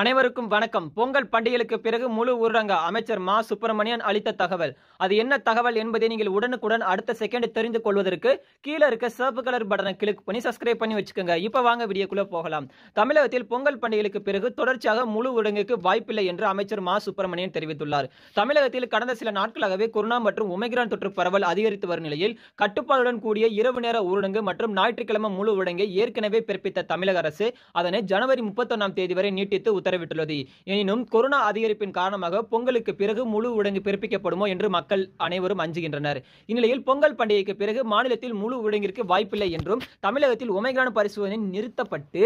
அனைவருக்கும் வணக்கம் பொங்கல் பண்டிகைக்கு பிறகு முழு ஊரடங்கு அமைச்சர் மா சுப்பிரமணியன் அளித்த தகவல் அது என்ன தகவல் என்பதை நீங்கள் உடனுக்குடன் அடுத்த செகண்ட் தெரிந்து கொள்வதற்கு கீழே இருக்க சிவப்பு கலர் பட்டனை கிளிக் பண்ணி சப்ஸ்கிரைப் பண்ணி வச்சுக்கோங்க இப்ப வாங்க வீடியோக்குள்ள போகலாம் தமிழகத்தில் பொங்கல் பண்டிகைக்கு பிறகு தொடர்ச்சியாக முழு ஊரடங்குக்கு வாய்ப்பில்லை என்று அமைச்சர் மா சுப்பிரமணியன் தெரிவித்துள்ளார் தமிழகத்தில் கடந்த சில நாட்களாகவே கொரோனா மற்றும் உமைகிரான் தொற்று பரவல் அதிகரித்து வரும் நிலையில் கட்டுப்பாடுடன் கூடிய இரவு நேர ஊரடங்கு மற்றும் ஞாயிற்றுக்கிழமை முழு ஊரடங்கை ஏற்கனவே பிறப்பித்த தமிழக அரசு அதனை ஜனவரி முப்பத்தொன்னாம் தேதி வரை நீட்டித்து உத்தரவிட்டுள்ளது எனினும் கொரோனா அதிகரிப்பின் காரணமாக பொங்கலுக்கு பிறகு முழு ஊடங்கு பிறப்பிக்கப்படுமோ என்று மக்கள் அனைவரும் அஞ்சுகின்றனர் இந்நிலையில் பொங்கல் பண்டிகைக்கு பிறகு மாநிலத்தில் முழு ஊடங்கிற்கு வாய்ப்பில்லை என்றும் தமிழகத்தில் ஒமைகிரான பரிசோதனை நிறுத்தப்பட்டு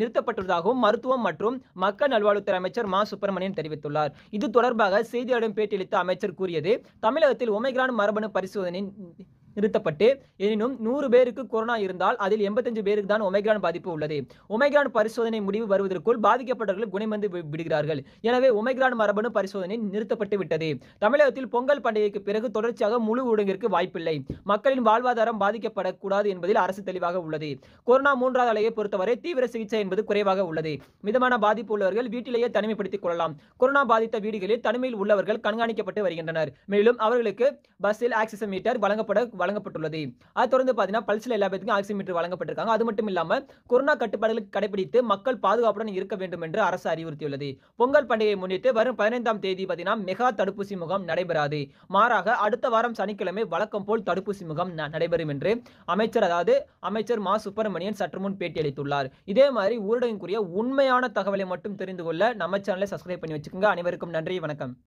நிறுத்தப்பட்டுள்ளதாகவும் மருத்துவம் மற்றும் மக்கள் நல்வாழ்வுத்துறை அமைச்சர் மா சுப்பிரமணியன் தெரிவித்துள்ளார் இது தொடர்பாக செய்தியாளர்களிடம் பேட்டியளித்த அமைச்சர் கூறியது தமிழகத்தில் ஒமைகிரான் மரபணு பரிசோதனை நிறுத்தப்பட்டு எனினும் நூறு பேருக்கு கொரோனா இருந்தால் அதில் எண்பத்தஞ்சு பேருக்கு தான் ஒமைக்ரான் பாதிப்பு உள்ளது ஒமைக்ரான் பரிசோதனை முடிவு வருவதற்குள் பாதிக்கப்பட்டவர்கள் குணமந்து விடுகிறார்கள் எனவே ஒமைக்ரான் மரபணு பரிசோதனை நிறுத்தப்பட்டு விட்டது தமிழகத்தில் பொங்கல் பண்டிகைக்கு பிறகு தொடர்ச்சியாக முழு ஊடகிற்கு வாய்ப்பில்லை மக்களின் வாழ்வாதாரம் பாதிக்கப்படக்கூடாது என்பதில் அரசு தெளிவாக உள்ளது கொரோனா மூன்றாவது அலையை பொறுத்தவரை தீவிர சிகிச்சை என்பது குறைவாக உள்ளது மிதமான பாதிப்பு உள்ளவர்கள் வீட்டிலேயே தனிமைப்படுத்திக் கொள்ளலாம் கொரோனா பாதித்த வீடுகளில் தனிமையில் உள்ளவர்கள் கண்காணிக்கப்பட்டு வருகின்றனர் மேலும் அவர்களுக்கு பஸ்ஸில் ஆக்சிஜன் மீட்டர் வழங்கப்பட வழங்கப்பட்டுள்ளது அது தொடர்ந்து பார்த்தீங்கன்னா பல்ஸ்ல எல்லா பேருக்கும் ஆக்சிமீட்டர் வழங்கப்பட்டிருக்காங்க அது மட்டும் இல்லாமல் கொரோனா கட்டுப்பாடுகளை கடைபிடித்து மக்கள் பாதுகாப்புடன் இருக்க வேண்டும் என்று அரசு அறிவுறுத்தியுள்ளது பொங்கல் பண்டிகையை முன்னிட்டு வரும் பதினைந்தாம் தேதி பார்த்தீங்கன்னா மெகா தடுப்பூசி முகாம் நடைபெறாது மாறாக அடுத்த வாரம் சனிக்கிழமை வழக்கம் போல் தடுப்பூசி முகாம் நடைபெறும் என்று அமைச்சர் அதாவது அமைச்சர் மா சுப்பிரமணியன் சற்று முன் பேட்டியளித்துள்ளார் இதே மாதிரி ஊரடங்கு உண்மையான தகவலை மட்டும் தெரிந்து கொள்ள நம்ம சேனலை சப்ஸ்கிரைப் பண்ணி வச்சுக்கோங்க அனைவருக்கும் நன்றி வணக்கம்